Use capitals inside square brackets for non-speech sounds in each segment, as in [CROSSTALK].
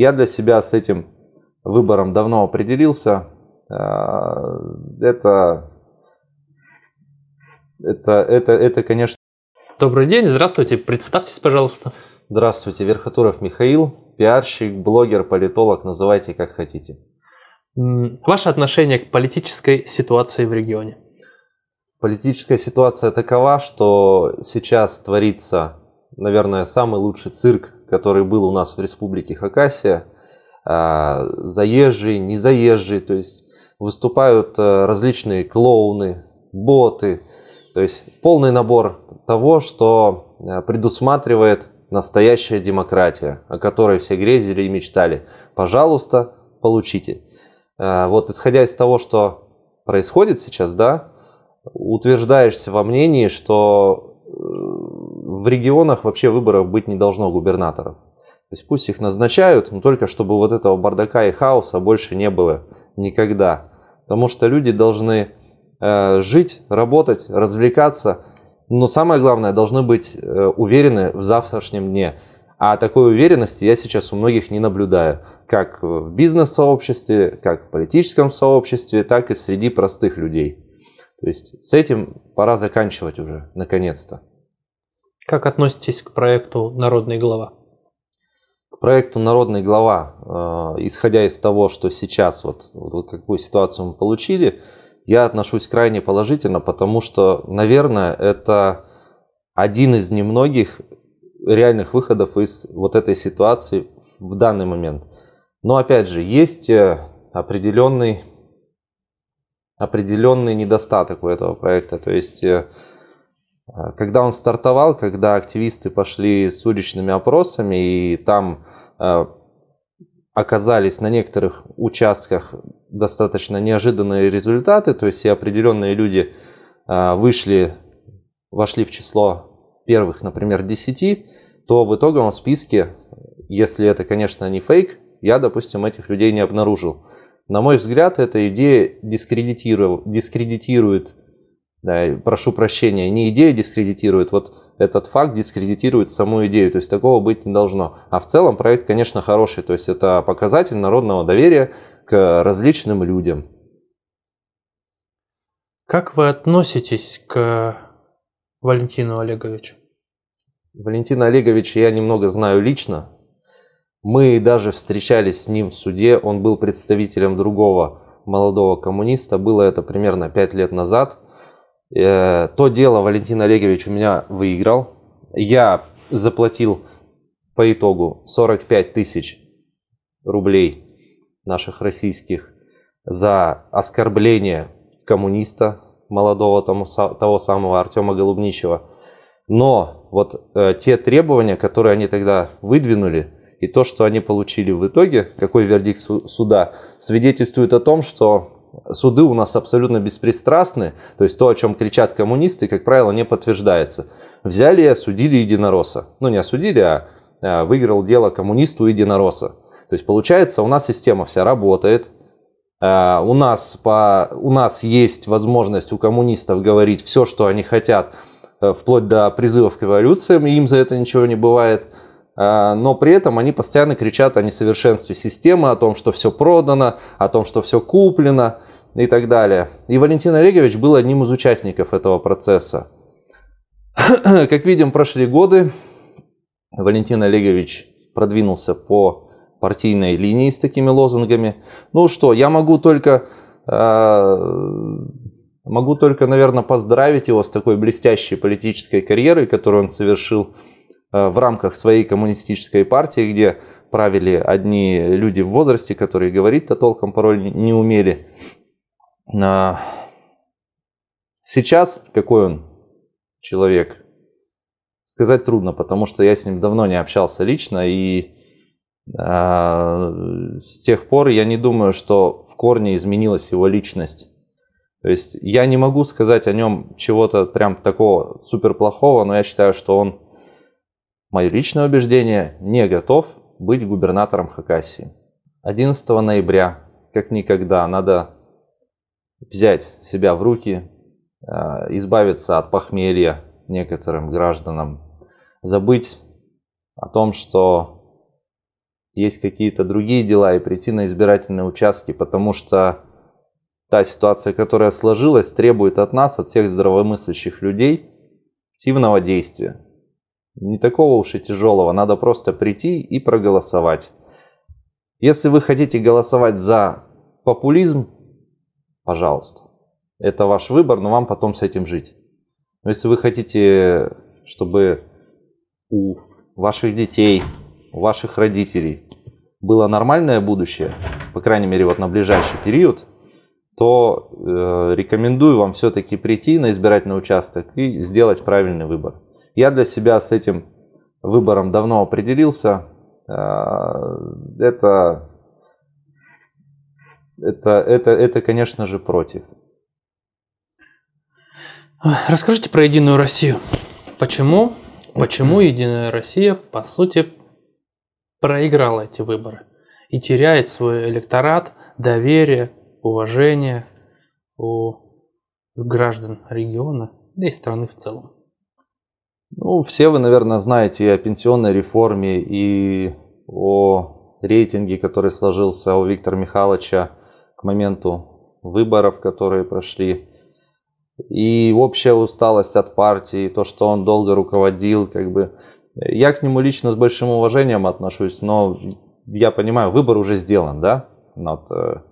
Я для себя с этим выбором давно определился. Э, это, это, это, это, конечно... Добрый день, здравствуйте, представьтесь, пожалуйста. Здравствуйте, Верхотуров Михаил, пиарщик, блогер, политолог, называйте как хотите. Ваше отношение к политической ситуации в регионе? Политическая ситуация такова, что сейчас творится, наверное, самый лучший цирк который был у нас в республике Хакасия, а, заезжие, незаезжие, то есть выступают э, различные клоуны, боты, то есть полный набор того, что э, предусматривает настоящая демократия, о которой все грезили и мечтали. Пожалуйста, получите. Э, вот исходя из того, что происходит сейчас, да, утверждаешься во мнении, что в регионах вообще выборов быть не должно губернаторов. То есть пусть их назначают, но только чтобы вот этого бардака и хаоса больше не было никогда. Потому что люди должны э, жить, работать, развлекаться, но самое главное, должны быть э, уверены в завтрашнем дне. А такой уверенности я сейчас у многих не наблюдаю, как в бизнес-сообществе, как в политическом сообществе, так и среди простых людей. То есть с этим пора заканчивать уже, наконец-то. Как относитесь к проекту «Народная глава»? К проекту «Народная глава», э, исходя из того, что сейчас, вот, вот какую ситуацию мы получили, я отношусь крайне положительно, потому что, наверное, это один из немногих реальных выходов из вот этой ситуации в данный момент. Но опять же, есть э, определенный, определенный недостаток у этого проекта. То есть э, а, когда он стартовал, когда активисты пошли с уличными опросами, и там а, оказались на некоторых участках достаточно неожиданные результаты, то есть и определенные люди а, вышли, вошли в число первых, например, 10, то в итоговом списке, если это, конечно, не фейк, я, допустим, этих людей не обнаружил. На мой взгляд, эта идея дискредитирует, дискредитирует да, прошу прощения, не идею дискредитирует, вот этот факт дискредитирует саму идею, то есть такого быть не должно. А в целом проект, конечно, хороший, то есть это показатель народного доверия к различным людям. Как вы относитесь к Валентину Олеговичу? Валентина Олеговича я немного знаю лично. Мы даже встречались с ним в суде, он был представителем другого молодого коммуниста, было это примерно 5 лет назад – Э, то дело Валентин Олегович у меня выиграл. Я заплатил по итогу 45 тысяч рублей наших российских за оскорбление коммуниста молодого тому, того самого Артема Голубничева. Но вот э, те требования, которые они тогда выдвинули, и то, что они получили в итоге, какой вердикт суда, свидетельствует о том, что суды у нас абсолютно беспристрастны, то есть то, о чем кричат коммунисты, как правило, не подтверждается. Взяли и осудили единороса, Ну, не осудили, а, а выиграл дело коммунисту единороса. То есть, получается, у нас система вся работает, а, у нас, по, у нас есть возможность у коммунистов говорить все, что они хотят, э, вплоть до призывов к революциям, и им за это ничего не бывает – а, но при этом они постоянно кричат о несовершенстве системы, о том, что все продано, о том, что все куплено и так далее. И Валентин Олегович был одним из участников этого процесса. [CLEARS THROAT] Как видим, прошли годы, Валентин Олегович продвинулся по партийной линии с такими лозунгами. Ну что, я могу только, э, могу только, наверное, поздравить его с такой блестящей политической карьерой, которую он совершил Э, в рамках своей коммунистической партии, где правили одни люди в возрасте, которые говорить-то толком порой не умели. А, сейчас какой он человек? Сказать трудно, потому что я с ним давно не общался лично, и а, с тех пор я не думаю, что в корне изменилась его личность. То есть я не могу сказать о нем чего-то прям такого супер плохого, но я считаю, что он Мое личное убеждение – не готов быть губернатором Хакасии. 11 ноября, как никогда, надо взять себя в руки, э, избавиться от похмелья некоторым гражданам, забыть о том, что есть какие-то другие дела и прийти на избирательные участки, потому что та ситуация, которая сложилась, требует от нас, от всех здравомыслящих людей, активного действия не такого уж и тяжелого. Надо просто прийти и проголосовать. Если вы хотите голосовать за популизм, пожалуйста. Это ваш выбор, но вам потом с этим жить. Но если вы хотите, чтобы у ваших детей, у ваших родителей было нормальное будущее, по крайней мере вот на ближайший период, то э, рекомендую вам все-таки прийти на избирательный участок и сделать правильный выбор. Я для себя с этим выбором давно определился. Э, это, это, это, это конечно же, против. Расскажите про Единую Россию. Почему, почему [CLEARS THROAT] Единая Россия, по сути, проиграла эти выборы и теряет свой электорат, доверие, уважение у граждан региона, да и страны в целом? Ну, все вы, наверное, знаете о пенсионной реформе, и о рейтинге, который сложился у Виктора Михайловича к моменту выборов, которые прошли. И общая усталость от партии, то, что он долго руководил, как бы. Я к нему лично с большим уважением отношусь, но я понимаю, выбор уже сделан, да? Вот, э,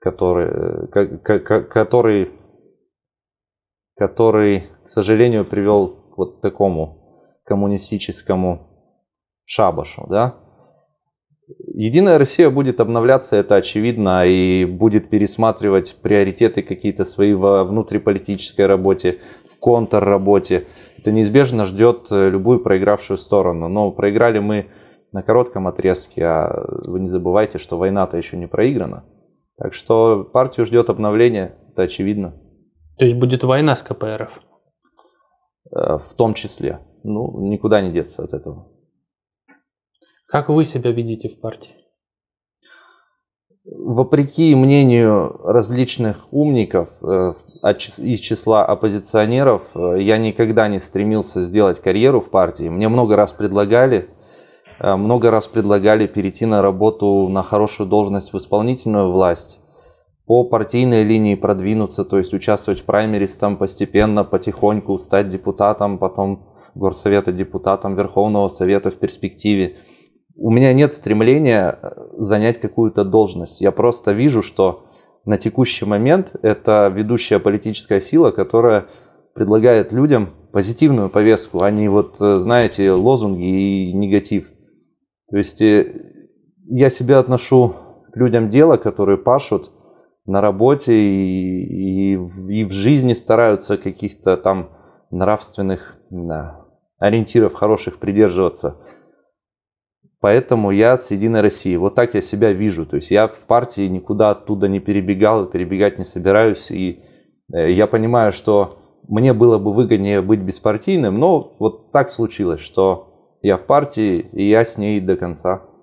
который, э, который, который, к сожалению, привел вот такому коммунистическому шабашу, да? Единая Россия будет обновляться, это очевидно, и будет пересматривать приоритеты какие-то свои во внутриполитической работе, в контрработе. Это неизбежно ждет э, любую проигравшую сторону. Но проиграли мы на коротком отрезке, а вы не забывайте, что война-то еще не проиграна. Так что партию ждет обновление, это очевидно. То есть будет война с КПРФ? Э, в том числе. Ну, никуда не деться от этого. Как вы себя видите в партии? Вопреки мнению различных умников э, из числа оппозиционеров, э, я никогда не стремился сделать карьеру в партии. Мне много раз предлагали, много раз предлагали перейти на работу на хорошую должность в исполнительную власть по партийной линии продвинуться, то есть участвовать в праймерис там постепенно, потихоньку стать депутатом, потом горсовета депутатом Верховного Совета в перспективе. У меня нет стремления э, занять какую-то должность. Я просто вижу, что на текущий момент это ведущая политическая сила, которая предлагает людям позитивную повестку, а не вот, э, знаете, лозунги и негатив. То есть э, я себя отношу к людям дела, которые пашут – на работе и, и, и в жизни стараются каких-то там нравственных да, ориентиров хороших придерживаться. Поэтому я с Единой России. Вот так я себя вижу. То есть я в партии никуда оттуда не перебегал, перебегать не собираюсь. И э, я понимаю, что мне было бы выгоднее быть беспартийным, но вот так случилось, что я в партии, и я с ней до конца.